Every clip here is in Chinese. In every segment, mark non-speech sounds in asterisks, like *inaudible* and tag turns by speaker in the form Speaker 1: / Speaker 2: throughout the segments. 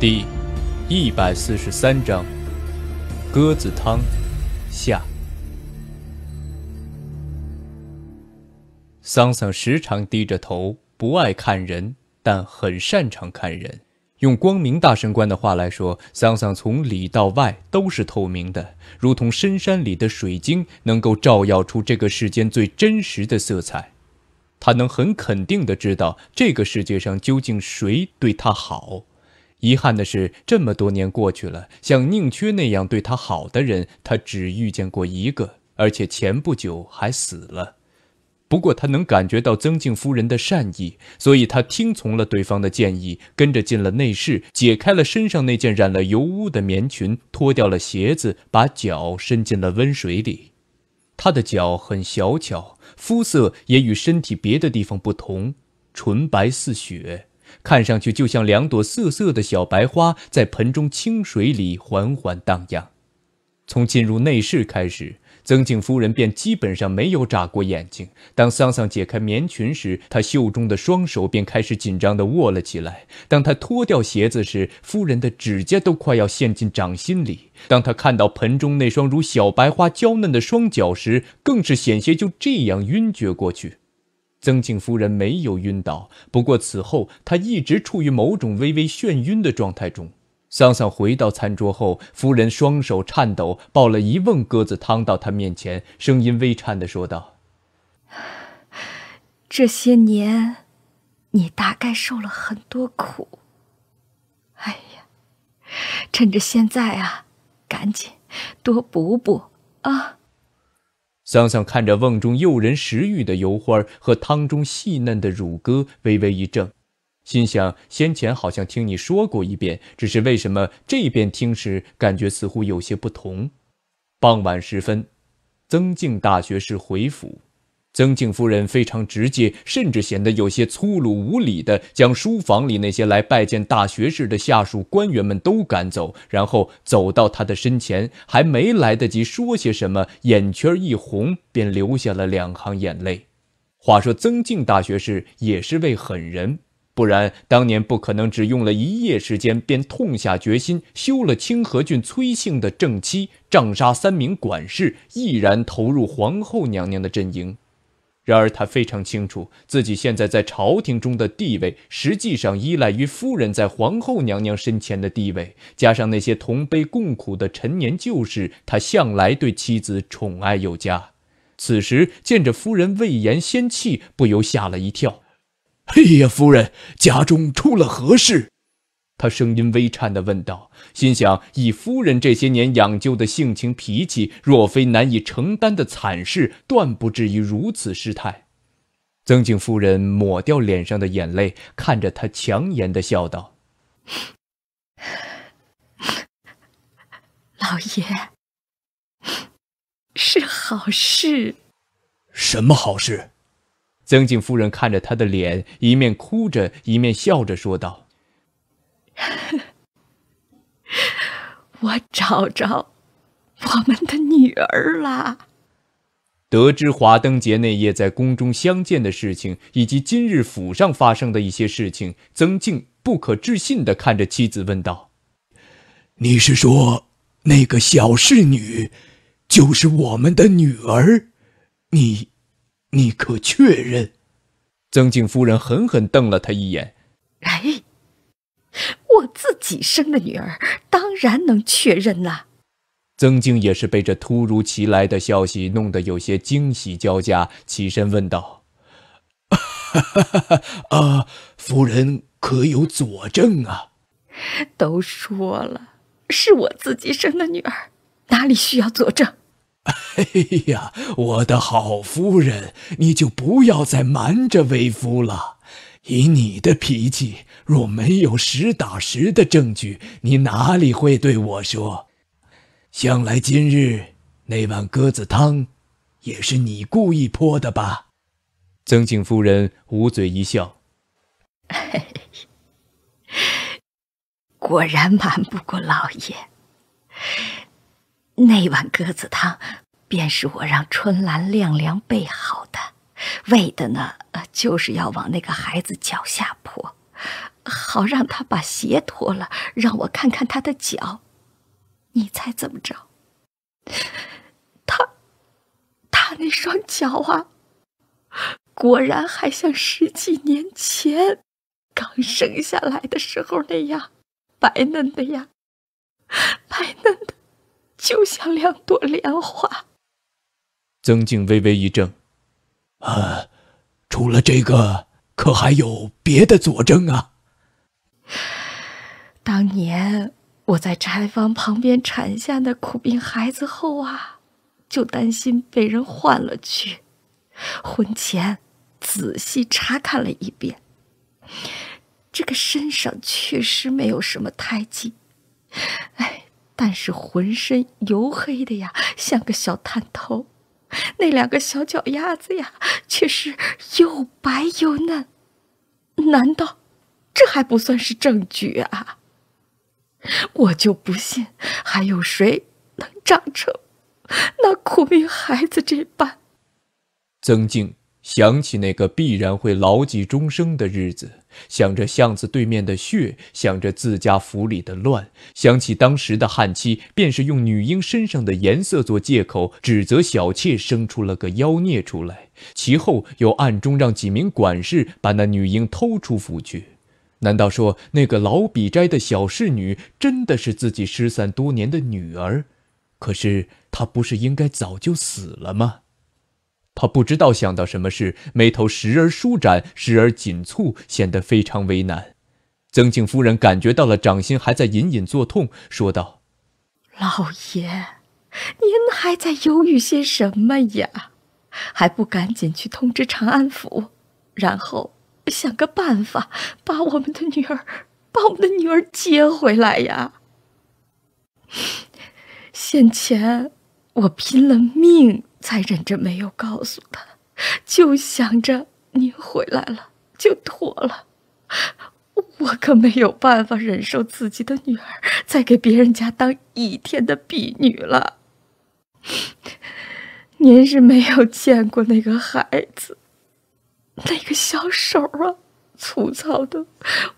Speaker 1: 第，一百四十三章，鸽子汤，下。桑桑时常低着头，不爱看人，但很擅长看人。用光明大神官的话来说，桑桑从里到外都是透明的，如同深山里的水晶，能够照耀出这个世间最真实的色彩。他能很肯定的知道这个世界上究竟谁对他好。遗憾的是，这么多年过去了，像宁缺那样对他好的人，他只遇见过一个，而且前不久还死了。不过他能感觉到曾静夫人的善意，所以他听从了对方的建议，跟着进了内室，解开了身上那件染了油污的棉裙，脱掉了鞋子，把脚伸进了温水里。他的脚很小巧，肤色也与身体别的地方不同，纯白似雪。看上去就像两朵瑟瑟的小白花在盆中清水里缓缓荡漾。从进入内室开始，曾静夫人便基本上没有眨过眼睛。当桑桑解开棉裙时，她袖中的双手便开始紧张地握了起来；当她脱掉鞋子时，夫人的指甲都快要陷进掌心里；当她看到盆中那双如小白花娇嫩的双脚时，更是险些就这样晕厥过去。曾庆夫人没有晕倒，不过此后她一直处于某种微微眩晕的状态中。桑桑回到餐桌后，夫人双手颤抖，抱了一瓮鸽子汤到他面前，声音微颤地说道：“
Speaker 2: 这些年，你大概受了很多苦。哎呀，趁着现在啊，赶紧多补补啊！”
Speaker 1: 桑桑看着瓮中诱人食欲的油花和汤中细嫩的乳鸽，微微一怔，心想：先前好像听你说过一遍，只是为什么这遍听时感觉似乎有些不同？傍晚时分，曾静大学士回府。曾静夫人非常直接，甚至显得有些粗鲁无礼的，将书房里那些来拜见大学士的下属官员们都赶走，然后走到他的身前，还没来得及说些什么，眼圈一红，便流下了两行眼泪。话说曾静大学士也是位狠人，不然当年不可能只用了一夜时间，便痛下决心休了清河郡崔姓的正妻，杖杀三名管事，毅然投入皇后娘娘的阵营。然而他非常清楚自己现在在朝廷中的地位，实际上依赖于夫人在皇后娘娘身前的地位，加上那些同悲共苦的陈年旧事，他向来对妻子宠爱有加。此时见着夫人未言先气，不由吓了一跳：“哎呀，夫人家中出了何事？”他声音微颤地问道：“心想，以夫人这些年养就的性情脾气，若非难以承担的惨事，断不至于如此失态。”曾静夫人抹掉脸上的眼泪，看着他，强颜的笑道：“ *laughs*
Speaker 2: 老爷，是好事。”“
Speaker 1: 什么好事？”曾静夫人看着他的脸，一面哭着，一面笑着说道。
Speaker 2: *laughs* 我找着我们的女儿啦！
Speaker 1: 得知华灯节那夜在宫中相见的事情，以及今日府上发生的一些事情，曾静不可置信的看着妻子问道：“你是说那个小侍女就是我们的女儿？你，你可确认？”曾静夫人狠狠瞪了他一眼。
Speaker 2: 哎。我自己生的女儿，当然能确认了。
Speaker 1: 曾静也是被这突如其来的消息弄得有些惊喜交加，起身问道：“ *laughs* 啊，夫人可有佐证啊？”
Speaker 2: 都说了是我自己生的女儿，哪里需要佐证？
Speaker 1: 哎呀，我的好夫人，你就不要再瞒着为夫了。以你的脾气，若没有实打实的证据，你哪里会对我说？想来今日那碗鸽子汤，也是你故意泼的吧？曾静夫人捂嘴一笑：“
Speaker 2: 果然瞒不过老爷。那碗鸽子汤，便是我让春兰晾凉备好的。”为的呢，就是要往那个孩子脚下泼，好让他把鞋脱了，让我看看他的脚。你猜怎么着？他，他那双脚啊，果然还像十几年前刚生下来的时候那样白嫩的呀，白嫩的，就像两朵莲花。
Speaker 1: 曾静微微一怔。呃，除了这个，可还有别的佐证啊？
Speaker 2: *sighs* 当年我在柴房旁边产下那苦命孩子后啊，就担心被人换了去，婚前仔细查看了一遍，这个身上确实没有什么胎记，哎，但是浑身黝黑的呀，像个小探头。那两个小脚丫子呀，却是又白又嫩，难道这还不算是证据啊？我就不信还有谁能长成那苦命孩子这般。
Speaker 1: 曾静。想起那个必然会牢记终生的日子，想着巷子对面的血，想着自家府里的乱，想起当时的汉妻，便是用女婴身上的颜色做借口，指责小妾生出了个妖孽出来。其后又暗中让几名管事把那女婴偷出府去。难道说那个老笔斋的小侍女真的是自己失散多年的女儿？可是她不是应该早就死了吗？他不知道想到什么事，眉头时而舒展，时而紧蹙，显得非常为难。曾庆夫人感觉到了，掌心还在隐隐作痛，说道：“
Speaker 2: 老爷，您还在犹豫些什么呀？还不赶紧去通知长安府，然后想个办法把我们的女儿，把我们的女儿接回来呀！先前我拼了命。”才忍着没有告诉他，就想着您回来了就妥了。我可没有办法忍受自己的女儿再给别人家当一天的婢女了。您是没有见过那个孩子，那个小手啊，粗糙的，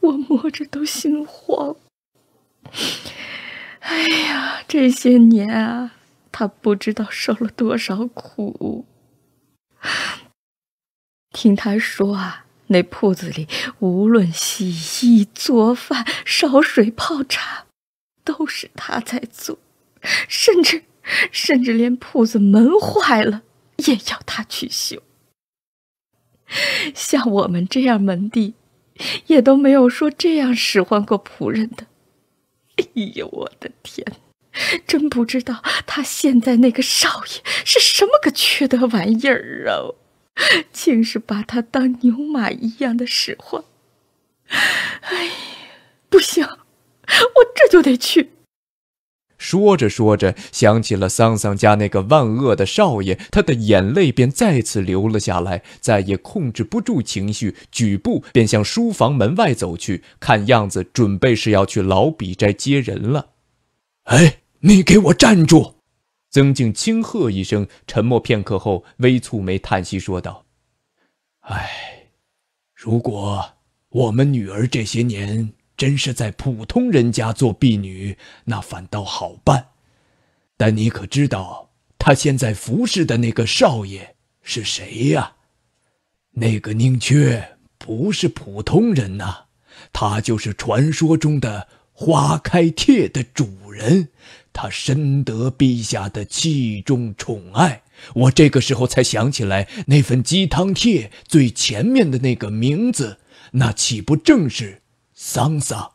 Speaker 2: 我摸着都心慌。哎呀，这些年啊。他不知道受了多少苦，听他说啊，那铺子里无论洗衣、做饭、烧水、泡茶，都是他在做，甚至，甚至连铺子门坏了也要他去修。像我们这样门第，也都没有说这样使唤过仆人的。哎呦，我的天！真不知道他现在那个少爷是什么个缺德玩意儿啊！竟是把他当牛马一样的使唤。哎，不行，我这就得去。
Speaker 1: 说着说着，想起了桑桑家那个万恶的少爷，他的眼泪便再次流了下来，再也控制不住情绪，举步便向书房门外走去，看样子准备是要去老笔斋接人了。哎。你给我站住！曾静轻喝一声，沉默片刻后，微蹙眉，叹息说道：“唉，如果我们女儿这些年真是在普通人家做婢女，那反倒好办。但你可知道，她现在服侍的那个少爷是谁呀？那个宁缺不是普通人呐，他就是传说中的花开帖的主人。”他深得陛下的器重宠爱，我这个时候才想起来，那份鸡汤帖最前面的那个名字，那岂不正是桑桑？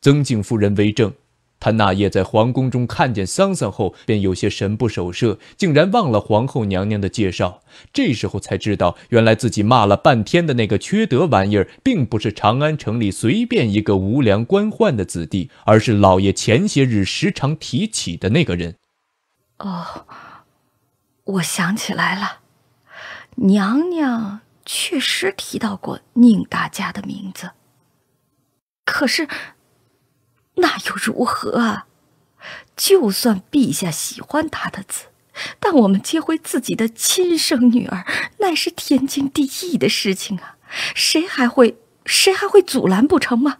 Speaker 1: 曾静夫人，为证。他那夜在皇宫中看见桑桑后，便有些神不守舍，竟然忘了皇后娘娘的介绍。这时候才知道，原来自己骂了半天的那个缺德玩意儿，并不是长安城里随便一个无良官宦的子弟，而是老爷前些日时常提起的那个人。
Speaker 2: 哦，我想起来了，娘娘确实提到过宁大家的名字，可是。那又如何？啊？就算陛下喜欢他的子，但我们接回自己的亲生女儿，乃是天经地义的事情啊！谁还会谁还会阻拦不成吗？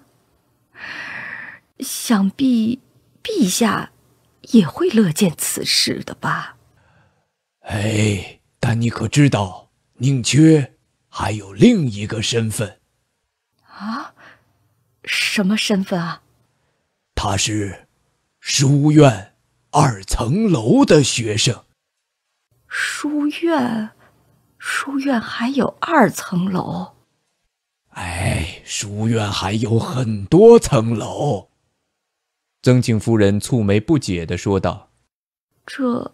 Speaker 2: 想必陛下也会乐见
Speaker 1: 此事的吧？哎，但你可知道，宁缺还有另一个身份？啊？什
Speaker 2: 么身份啊？
Speaker 1: 他是书院二层楼的学生。
Speaker 2: 书院，书院还有二层楼？
Speaker 1: 哎，书院还有很多层楼。曾庆夫人蹙眉不解的说道：“
Speaker 2: 这，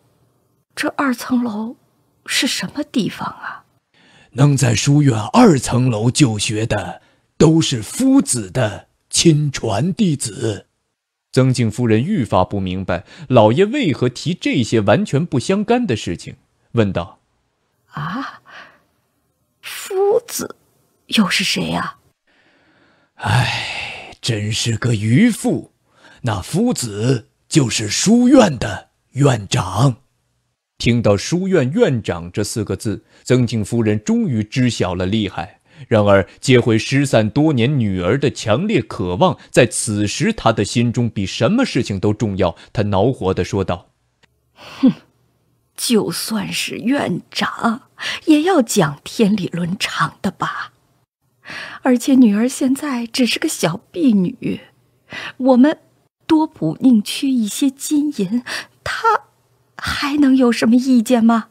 Speaker 2: 这二层楼是什么地方啊？”
Speaker 1: 能在书院二层楼就学的，都是夫子的亲传弟子。曾静夫人愈发不明白老爷为何提这些完全不相干的事情，问道：“
Speaker 2: 啊，
Speaker 1: 夫子又是谁呀？”“哎，真是个愚妇！那夫子就是书院的院长。”听到“书院院长”这四个字，曾静夫人终于知晓了厉害。然而，接回失散多年女儿的强烈渴望，在此时他的心中比什么事情都重要。他恼火的说道：“哼，
Speaker 2: 就算是院长，也要讲天理伦常的吧。而且女儿现在只是个小婢女，我们多补宁缺一些金银，她还能有什么意见吗？”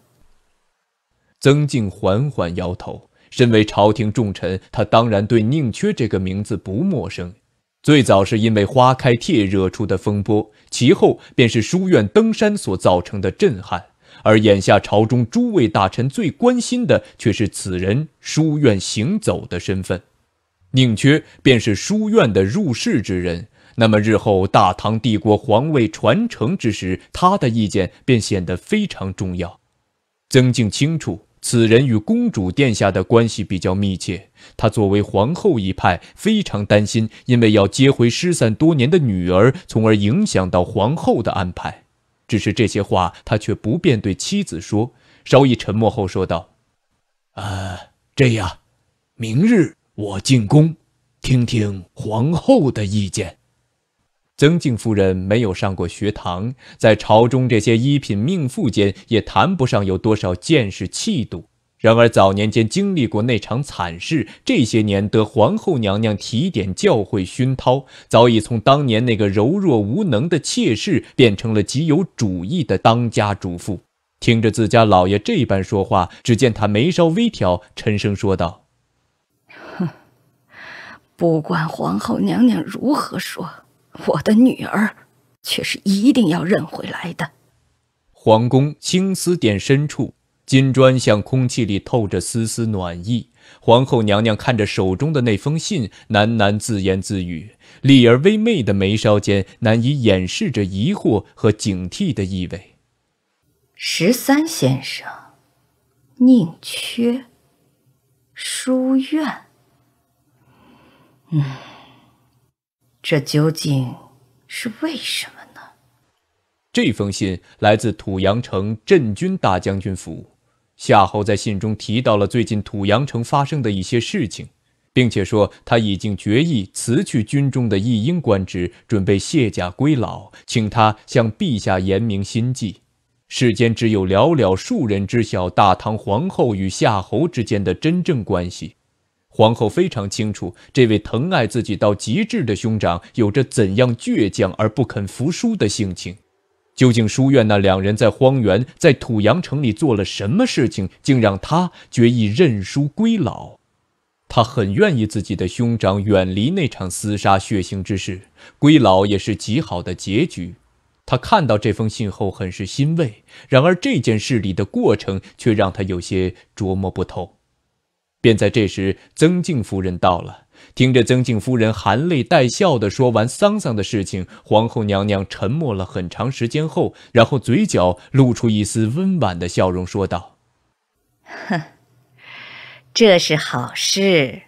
Speaker 1: 曾静缓缓摇头。身为朝廷重臣，他当然对宁缺这个名字不陌生。最早是因为花开帖惹出的风波，其后便是书院登山所造成的震撼。而眼下朝中诸位大臣最关心的，却是此人书院行走的身份。宁缺便是书院的入室之人，那么日后大唐帝国皇位传承之时，他的意见便显得非常重要。曾静清楚。此人与公主殿下的关系比较密切，他作为皇后一派非常担心，因为要接回失散多年的女儿，从而影响到皇后的安排。只是这些话他却不便对妻子说，稍一沉默后说道：“啊，这样，明日我进宫，听听皇后的意见。”曾静夫人没有上过学堂，在朝中这些一品命妇间也谈不上有多少见识气度。然而早年间经历过那场惨事，这些年得皇后娘娘提点教诲熏陶，早已从当年那个柔弱无能的妾室变成了极有主意的当家主妇。听着自家老爷这般说话，只见他眉梢微挑，沉声说道：“
Speaker 2: 哼，不管皇后娘娘如何说。”我的女儿，却是一定要认回来的。
Speaker 1: 皇宫青丝殿深处，金砖向空气里透着丝丝暖意。皇后娘娘看着手中的那封信，喃喃自言自语，丽而微媚的眉梢间难以掩饰着疑惑和警惕的意味。
Speaker 2: 十三先生，宁缺。书院。
Speaker 1: 嗯。这究竟
Speaker 2: 是为什么呢？
Speaker 1: 这封信来自土阳城镇军大将军府，夏侯在信中提到了最近土阳城发生的一些事情，并且说他已经决意辞去军中的一应官职，准备卸甲归老，请他向陛下言明心迹。世间只有寥寥数人知晓大唐皇后与夏侯之间的真正关系。皇后非常清楚，这位疼爱自己到极致的兄长有着怎样倔强而不肯服输的性情。究竟书院那两人在荒原、在土阳城里做了什么事情，竟让他决意认输归老？他很愿意自己的兄长远离那场厮杀血腥之事，归老也是极好的结局。他看到这封信后，很是欣慰。然而这件事里的过程，却让他有些琢磨不透。便在这时，曾静夫人到了。听着曾静夫人含泪带笑的说完桑桑的事情，皇后娘娘沉默了很长时间后，然后嘴角露出一丝温婉的笑容，说道：“哼，
Speaker 2: 这是好事。”